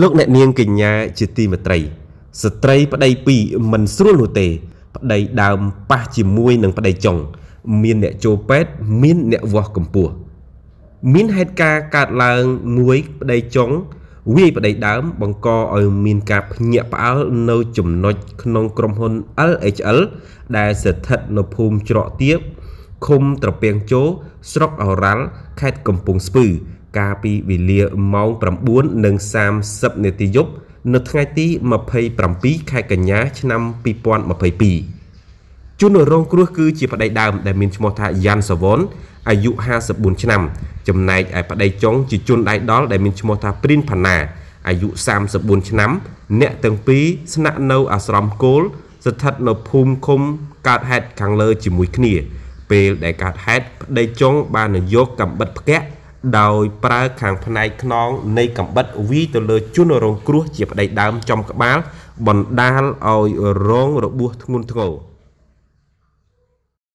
លោកអ្នកនាងកញ្ញា ជាទីមេត្រីស្ត្រីប្តីពីរមិនស្រួលនោះទេប្តីដើមប៉ះជាមួយនឹងប្តីចុងមានអ្នកចូលពេទ្យមានអ្នកវាស់កម្ពស់មានហេតុការណ៍កើតឡើងមួយប្តីចុងវាយប្តីដើមបង្កឲ្យមានការភ្ញាក់ផ្អើលនៅចំណុចក្នុងក្រុមហ៊ុន LHL ដែលស្ថិតនៅភូមិច្រកទៀបឃុំត្រពាំងជោស្រុកអូរ៉ាល់ខេត្តកំពង់ស្ពឺកាលពីវេលាម៉ោង9:30នាទីយប់នៅថ្ងៃទី27ខែកញ្ញា ឆ្នាំ2022ជនរងគ្រោះគឺជាប្តីដើមដែលមានឈ្មោះថាយ៉ាន់សាវ៉ុនអាយុ54ឆ្នាំចំណែកឯប្តីចុងជាជនដៃដល់ដែលមានឈ្មោះថាព្រីនផាណាអាយុ34ឆ្នាំអ្នកទាំងពីរស្នាក់នៅអាស្រមគោលស្ថិតនៅភូមិឃុំកើតហេតុខាងលើជាមួយគ្នាពេលដែលកើតហេតុប្តីចុងបានយកកាំបិតផ្គាក់ដោយប្រើខាងផ្នែកខ្នងនៃកំបិតវីទៅលើជនរងគ្រោះជាប្តីដើមចំក្បាលបណ្ដាលឲ្យរងរបួសធ្ងន់ធ្ងរ